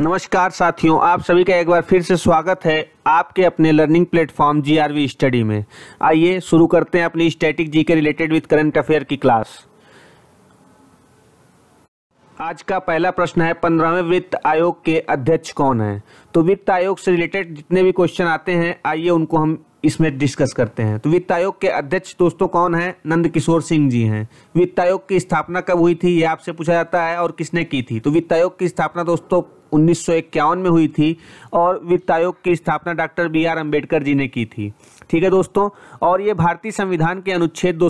नमस्कार साथियों आप सभी का एक बार फिर से स्वागत है आपके अपने लर्निंग प्लेटफॉर्म जीआरवी स्टडी में आइए शुरू करते हैं अपनी static G K related with current affair की क्लास आज का पहला प्रश्न है पंद्रहवें वित्त आयोग के अध्यक्ष कौन है तो वित्त आयोग से रिलेटेड जितने भी क्वेश्चन आते हैं आइए उनको हम इसमें डिस्कस करते हैं तो वित्त आयोग के अध्यक्ष दोस्तों कौन है नंद किशोर सिंह जी हैं वित्त आयोग की स्थापना कब हुई थी ये आपसे पूछा जाता है और किसने की थी तो वित्त आयोग की स्थापना दोस्तों उन्नीस में हुई थी और वित्त आयोग की स्थापना doctor B R Ambedkar ji ने की थी ठीक है दोस्तों और ये भारतीय संविधान के अनुच्छेद दो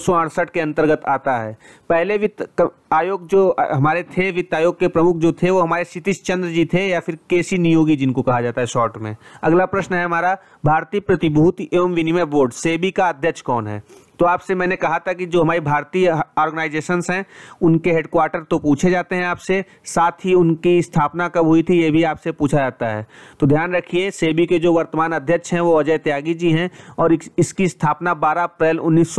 के अंतर्गत आता है पहले वित्त आयोग जो हमारे थे वित्त आयोग के प्रमुख जो थे वो हमारे क्षितिश चंद्र जी थे या फिर के सी नियोगी जिनको कहा जाता है शॉर्ट में अगला प्रश्न है हमारा भारतीय प्रतिभूति एवं विनिमय बोर्ड सेबी का अध्यक्ष कौन है तो आपसे मैंने कहा था कि जो हमारी भारतीय ऑर्गेनाइजेशंस हैं उनके हेडक्वार्टर तो पूछे जाते हैं आपसे साथ ही उनकी स्थापना कब हुई थी ये भी आपसे पूछा जाता है तो ध्यान रखिए सेबी के जो वर्तमान अध्यक्ष हैं वो अजय त्यागी जी हैं और इसकी स्थापना 12 अप्रैल उन्नीस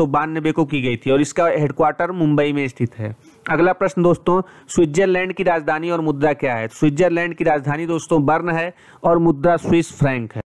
को की गई थी और इसका हेडक्वार्टर मुंबई में स्थित है अगला प्रश्न दोस्तों स्विट्जरलैंड की राजधानी और मुद्रा क्या है स्विट्जरलैंड की राजधानी दोस्तों बर्न है और मुद्रा स्विस फ्रैंक है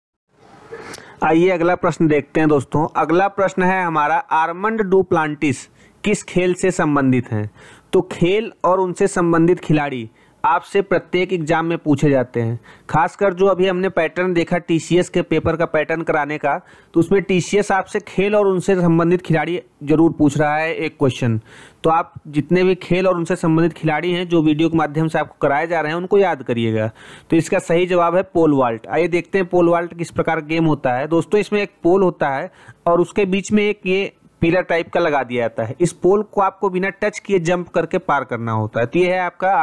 आइए अगला प्रश्न देखते हैं दोस्तों अगला प्रश्न है हमारा आर्मंड डू प्लांटिस किस खेल से संबंधित हैं तो खेल और उनसे संबंधित खिलाड़ी आपसे प्रत्येक एग्जाम में पूछे जाते हैं खासकर जो अभी हमने पैटर्न देखा टीसीएस के पेपर का पैटर्न कराने का तो उसमें टीसीएस आपसे खेल और उनसे संबंधित खिलाड़ी जरूर पूछ रहा है एक क्वेश्चन तो आप जितने भी खेल और उनसे संबंधित खिलाड़ी हैं जो वीडियो के माध्यम से आपको कराए जा रहे हैं उनको याद करिएगा तो इसका सही जवाब है पोल वाल्ट आइए देखते हैं पोल वाल्ट किस प्रकार गेम होता है दोस्तों इसमें एक पोल होता है और उसके बीच में एक ये पिलर टाइप का लगा दिया जाता है इस पोल को आपको बिना टच किए जंप करके पार करना होता है तो ये है आपका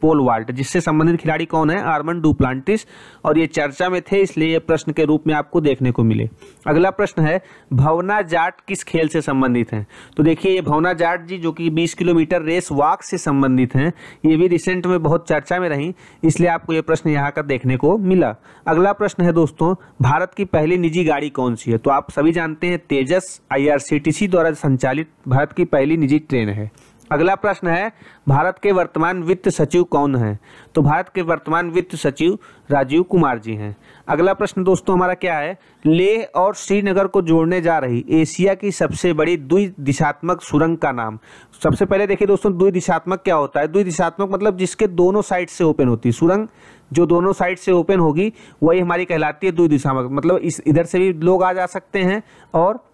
पोल वाल्ट जिससे संबंधित खिलाड़ी कौन है आर्मन डुप्लांटिस और ये चर्चा में थे इसलिए ये प्रश्न के रूप में आपको देखने को मिले अगला प्रश्न है भवना जाट किस खेल से संबंधित हैं तो देखिए ये भवना जाट जी जो कि 20 किलोमीटर रेस वॉक से संबंधित हैं ये भी रिसेंट में बहुत चर्चा में रही इसलिए आपको ये प्रश्न यहाँ का देखने को मिला अगला प्रश्न है दोस्तों भारत की पहली निजी गाड़ी कौन सी है तो आप सभी जानते हैं तेजस आई द्वारा संचालित भारत की पहली निजी ट्रेन है अगला प्रश्न है भारत के वर्तमान वित्त सचिव कौन हैं तो भारत के वर्तमान वित्त सचिव राजीव कुमार जी हैं अगला प्रश्न दोस्तों हमारा क्या है लेह और श्रीनगर को जोड़ने जा रही एशिया की सबसे बड़ी द्विदिशात्मक सुरंग का नाम सबसे पहले देखिए दोस्तों द्वि दिशात्मक क्या होता है द्वि दिशात्मक मतलब जिसके दोनों साइड से ओपन होती है सुरंग जो दोनों साइड से ओपन होगी वही हमारी कहलाती है द्वि दिशात्मक मतलब इस इधर से भी लोग आ जा सकते हैं और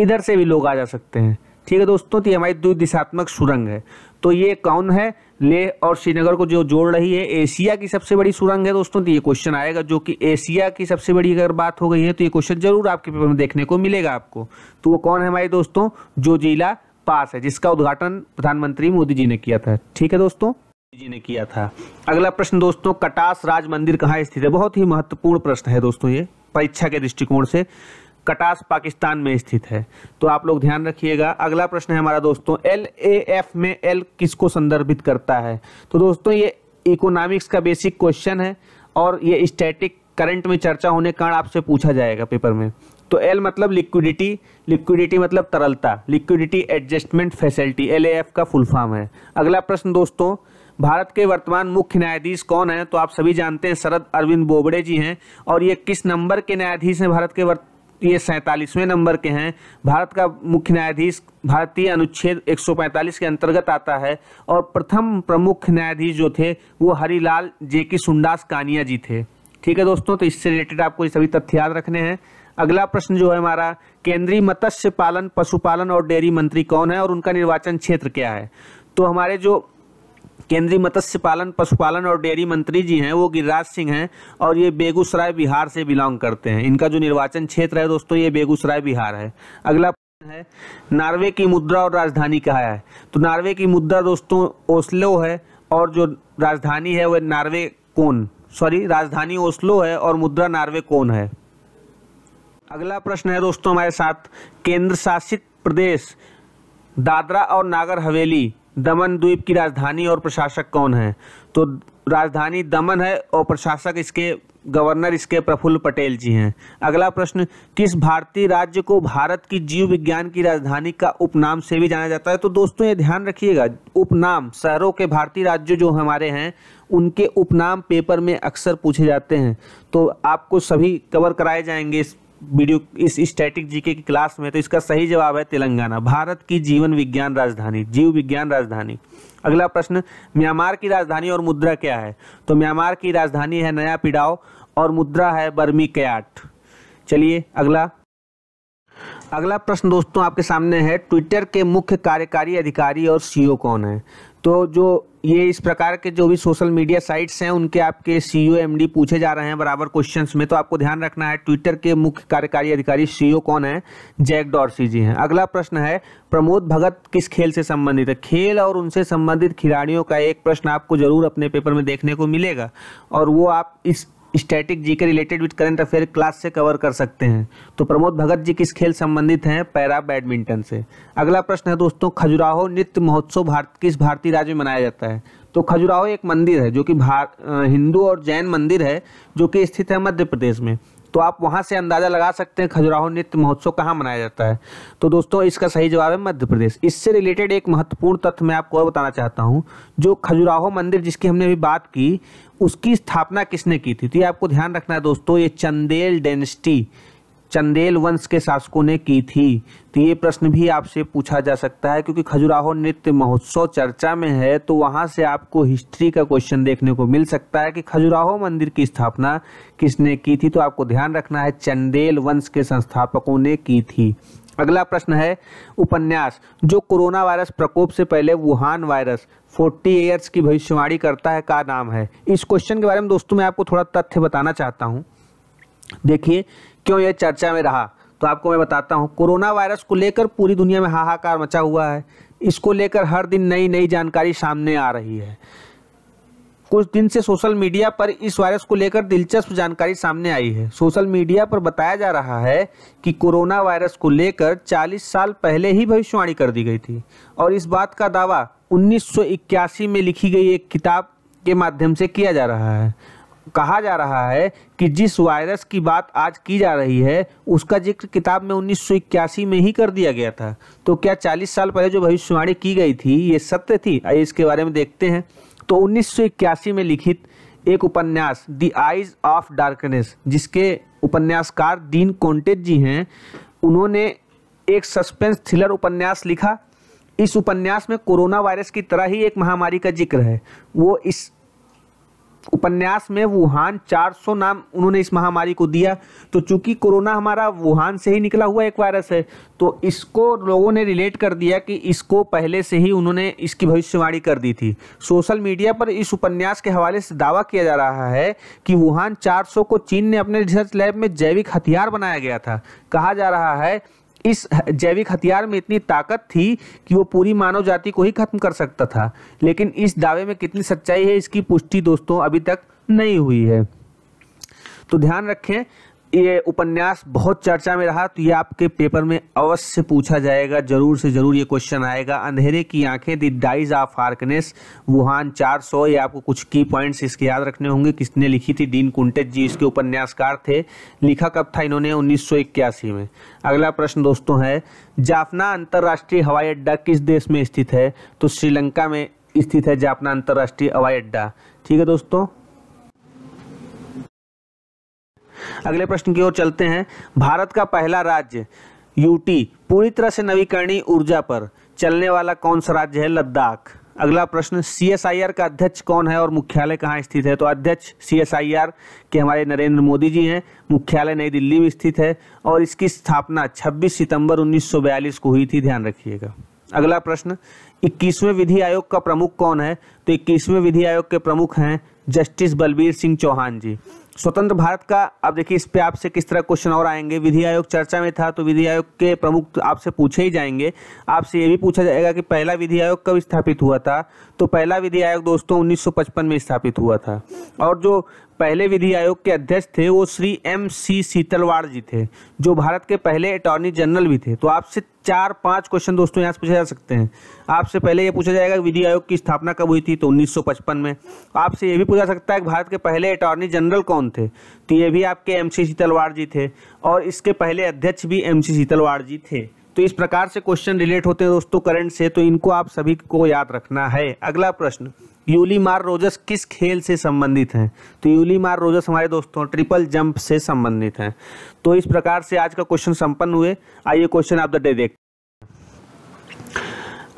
इधर से भी लोग आ जा सकते हैं ठीक है दोस्तों तो ये हमारी द्विदिशात्मक सुरंग है तो ये कौन है लेह और श्रीनगर को जो जोड़ रही है एशिया की सबसे बड़ी सुरंग है दोस्तों तो ये क्वेश्चन आएगा जो कि एशिया की सबसे बड़ी अगर बात हो गई है तो ये क्वेश्चन जरूर आपके पेपर में देखने को मिलेगा आपको तो वो कौन है हमारे दोस्तों जो जिला पास है जिसका उद्घाटन प्रधानमंत्री मोदी जी ने किया था ठीक है दोस्तों जी ने किया था अगला प्रश्न दोस्तों कटास राज मंदिर कहाँ स्थित है बहुत ही महत्वपूर्ण प्रश्न है दोस्तों ये परीक्षा के दृष्टिकोण से कटास पाकिस्तान में स्थित है तो आप लोग ध्यान रखिएगा अगला प्रश्न है हमारा दोस्तों एल ए एफ में एल किसको संदर्भित करता है तो दोस्तों ये इकोनॉमिक्स का बेसिक क्वेश्चन है और ये स्टैटिक करंट में चर्चा होने के कारण आपसे पूछा जाएगा पेपर में तो एल मतलब लिक्विडिटी लिक्विडिटी मतलब तरलता लिक्विडिटी एडजस्टमेंट फैसिलिटी एल का फुल फॉर्म है अगला प्रश्न दोस्तों भारत के वर्तमान मुख्य न्यायाधीश कौन है तो आप सभी जानते हैं शरद अरविंद बोबड़े जी हैं और ये किस नंबर के न्यायाधीश हैं भारत के वर्त ये सैंतालीसवें नंबर के हैं भारत का मुख्य न्यायाधीश भारतीय अनुच्छेद 145 के अंतर्गत आता है और प्रथम प्रमुख न्यायाधीश जो थे वो हरिलाल जे की सुंडास कानिया जी थे ठीक है दोस्तों तो इससे रिलेटेड आपको ये सभी तथ्य याद रखने हैं अगला प्रश्न जो है हमारा केंद्रीय मत्स्य पालन पशुपालन और डेयरी मंत्री कौन है और उनका निर्वाचन क्षेत्र क्या है तो हमारे जो केंद्रीय मत्स्य पालन पशुपालन और डेयरी मंत्री जी हैं वो गिरिराज सिंह हैं और ये बेगूसराय बिहार से बिलोंग करते हैं इनका जो निर्वाचन क्षेत्र है दोस्तों ये बेगूसराय बिहार है अगला है नार्वे की मुद्रा और राजधानी कहा है तो नार्वे की मुद्रा दोस्तों ओस्लो है और जो राजधानी है वह नार्वे कौन सॉरी राजधानी ओस्लो है और मुद्रा नार्वे कौन है अगला प्रश्न है दोस्तों हमारे साथ केंद्र शासित प्रदेश दादरा और नागर हवेली दमन द्वीप की राजधानी और प्रशासक कौन है तो राजधानी दमन है और प्रशासक इसके गवर्नर इसके प्रफुल्ल पटेल जी हैं अगला प्रश्न किस भारतीय राज्य को भारत की जीव विज्ञान की राजधानी का उपनाम से भी जाना जाता है तो दोस्तों ये ध्यान रखिएगा उपनाम शहरों के भारतीय राज्य जो हमारे हैं उनके उपनाम पेपर में अक्सर पूछे जाते हैं तो आपको सभी कवर कराए जाएंगे इस वीडियो इस स्टैटिक जीके की क्लास में तो इसका सही जवाब है तेलंगाना भारत की जीवन विज्ञान राजधानी जीव विज्ञान राजधानी अगला प्रश्न म्यांमार की राजधानी और मुद्रा क्या है तो म्यांमार की राजधानी है नया पिडाओ और मुद्रा है बर्मी कैट चलिए अगला अगला प्रश्न दोस्तों आपके सामने है ट्विटर के मुख्य कार्यकारी अधिकारी और सीईओ e कौन है तो जो ये इस प्रकार के जो भी सोशल मीडिया साइट्स हैं उनके आपके सीईओ एमडी e पूछे जा रहे हैं बराबर क्वेश्चंस में तो आपको ध्यान रखना है ट्विटर के मुख्य कार्यकारी अधिकारी सीईओ e कौन है जैक डॉर्सी जी हैं अगला प्रश्न है प्रमोद भगत किस खेल से संबंधित है खेल और उनसे संबंधित खिलाड़ियों का एक प्रश्न आपको जरूर अपने पेपर में देखने को मिलेगा और वो आप इस static G K related with current affair class से कवर कर सकते हैं तो प्रमोद भगत जी किस खेल संबंधित हैं पैरा बैडमिंटन से अगला प्रश्न है दोस्तों खजुराहो नृत्य महोत्सव भारत किस भारतीय राज्य में मनाया जाता है तो खजुराहो एक मंदिर है जो कि हिंदू और जैन मंदिर है जो कि स्थित है मध्य प्रदेश में तो आप वहाँ से अंदाज़ा लगा सकते हैं खजुराहो नृत्य महोत्सव कहाँ मनाया जाता है तो दोस्तों इसका सही जवाब है मध्य प्रदेश इससे रिलेटेड एक महत्वपूर्ण तथ्य मैं आपको बताना चाहता हूँ जो खजुराहो मंदिर जिसकी हमने अभी बात की उसकी स्थापना किसने की थी तो ये आपको ध्यान रखना है दोस्तों ये चंदेल डेनेस्टी चंदेल वंश के शासकों ने की थी तो ये प्रश्न भी आपसे पूछा जा सकता है क्योंकि खजुराहो नृत्य महोत्सव चर्चा में है तो वहाँ से आपको हिस्ट्री का क्वेश्चन देखने को मिल सकता है कि खजुराहो मंदिर की स्थापना किसने की थी तो आपको ध्यान रखना है चंदेल वंश के संस्थापकों ने की थी अगला प्रश्न है उपन्यास जो कोरोना वायरस प्रकोप से पहले वुहान वायरस 40 ईयर्स की भविष्यवाणी करता है का नाम है इस क्वेश्चन के बारे में दोस्तों मैं आपको थोड़ा तथ्य बताना चाहता हूँ देखिए क्यों ये चर्चा में रहा तो आपको मैं बताता हूँ कोरोना वायरस को लेकर पूरी दुनिया में हाहाकार मचा हुआ है इसको लेकर हर दिन नई नई जानकारी सामने आ रही है कुछ दिन से सोशल मीडिया पर इस वायरस को लेकर दिलचस्प जानकारी सामने आई है सोशल मीडिया पर बताया जा रहा है कि कोरोना वायरस को लेकर 40 साल पहले ही भविष्यवाणी कर दी गई थी और इस बात का दावा 1981 में लिखी गई एक किताब के माध्यम से किया जा रहा है कहा जा रहा है कि जिस वायरस की बात आज की जा रही है उसका जिक्र किताब में उन्नीस में ही कर दिया गया था तो क्या 40 साल पहले जो भविष्यवाणी की गई थी ये सत्य थी आइए इसके बारे में देखते हैं तो उन्नीस में लिखित एक उपन्यास दी आइज ऑफ डार्कनेस जिसके उपन्यासकार दीन कोंटेज जी हैं उन्होंने एक सस्पेंस थ्रिलर उपन्यास लिखा इस उपन्यास में कोरोना वायरस की तरह ही एक महामारी का जिक्र है वो इस उपन्यास में वुहान 400 नाम उन्होंने इस महामारी को दिया तो चूंकि कोरोना हमारा वुहान से ही निकला हुआ एक वायरस है तो इसको लोगों ने रिलेट कर दिया कि इसको पहले से ही उन्होंने इसकी भविष्यवाणी कर दी थी सोशल मीडिया पर इस उपन्यास के हवाले से दावा किया जा रहा है कि वुहान 400 को चीन ने अपने रिसर्च लैब में जैविक हथियार बनाया गया था कहा जा रहा है इस जैविक हथियार में इतनी ताकत थी कि वो पूरी मानव जाति को ही खत्म कर सकता था लेकिन इस दावे में कितनी सच्चाई है इसकी पुष्टि दोस्तों अभी तक नहीं हुई है तो ध्यान रखें ये उपन्यास बहुत चर्चा में रहा तो ये आपके पेपर में अवश्य पूछा जाएगा जरूर से जरूर ये क्वेश्चन आएगा अंधेरे की आंखें the eyes of darkness Wuhan 400 ये आपको कुछ की पॉइंट्स इसके याद रखने होंगे किसने लिखी थी डीन कुंटेज जी इसके उपन्यासकार थे लिखा कब था इन्होंने उन्नीस में अगला प्रश्न दोस्तों है जाफना अंतर्राष्ट्रीय हवाई अड्डा किस देश में स्थित है तो श्रीलंका में स्थित है जाफना अंतर्राष्ट्रीय हवाई अड्डा ठीक है दोस्तों अगले प्रश्न की ओर चलते हैं भारत का पहला राज्य यूटी पूरी तरह से नवीकरणीय ऊर्जा पर चलने वाला कौन सा राज्य है लद्दाख अगला प्रश्न सीएसआईआर का अध्यक्ष कौन है और मुख्यालय कहाँ स्थित है तो अध्यक्ष सीएसआईआर के हमारे नरेंद्र मोदी जी हैं मुख्यालय नई दिल्ली में स्थित है और इसकी स्थापना 26 सितंबर 1942 को हुई थी ध्यान रखिएगा अगला प्रश्न 21वें विधि आयोग का प्रमुख कौन है तो 21वें विधि आयोग के प्रमुख हैं जस्टिस बलबीर सिंह चौहान जी स्वतंत्र भारत का अब देखिए इस पे आपसे किस तरह क्वेश्चन और आएंगे विधि आयोग चर्चा में था तो विधि आयोग के प्रमुख तो आपसे पूछे ही जाएंगे आपसे ये भी पूछा जाएगा कि पहला विधि आयोग कब स्थापित हुआ था तो पहला विधि आयोग दोस्तों 1955 में स्थापित हुआ था और जो पहले विधि आयोग के अध्यक्ष थे वो श्री एम सी सीतलवाड़ जी थे जो भारत के पहले अटॉर्नी जनरल भी थे तो आपसे चार पांच क्वेश्चन दोस्तों यहाँ से पूछे जा सकते हैं आपसे पहले ये पूछा जाएगा विधि आयोग की स्थापना कब हुई थी तो 1955 में आपसे ये भी पूछा सकता है कि भारत के पहले अटॉर्नी जनरल कौन कौन थे तो ये भी आपके एम सी शीतलवाड़ जी थे और इसके पहले अध्यक्ष भी एम सी शीतलवाड़ जी थे तो इस प्रकार से क्वेश्चन रिलेट होते हैं दोस्तों करंट से तो इनको आप सभी को याद रखना है अगला प्रश्न यूली मार रोजस किस खेल से संबंधित हैं तो यूली मार रोजस हमारे दोस्तों ट्रिपल जंप से संबंधित हैं तो इस प्रकार से आज का क्वेश्चन संपन्न हुए आइए क्वेश्चन आप द डे देखते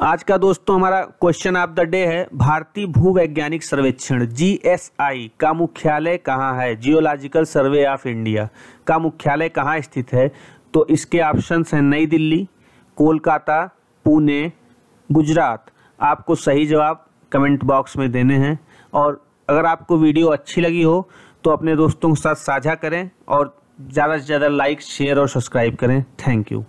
आज का दोस्तों तो हमारा क्वेश्चन ऑफ द डे है भारतीय भूवैज्ञानिक सर्वेक्षण जीएसआई का मुख्यालय कहाँ है जियोलॉजिकल सर्वे ऑफ इंडिया का मुख्यालय कहाँ स्थित है तो इसके ऑप्शन हैं नई दिल्ली कोलकाता पुणे गुजरात आपको सही जवाब कमेंट बॉक्स में देने हैं और अगर आपको वीडियो अच्छी लगी हो तो अपने दोस्तों के साथ साझा करें और ज़्यादा से ज़्यादा लाइक शेयर और सब्सक्राइब करें थैंक यू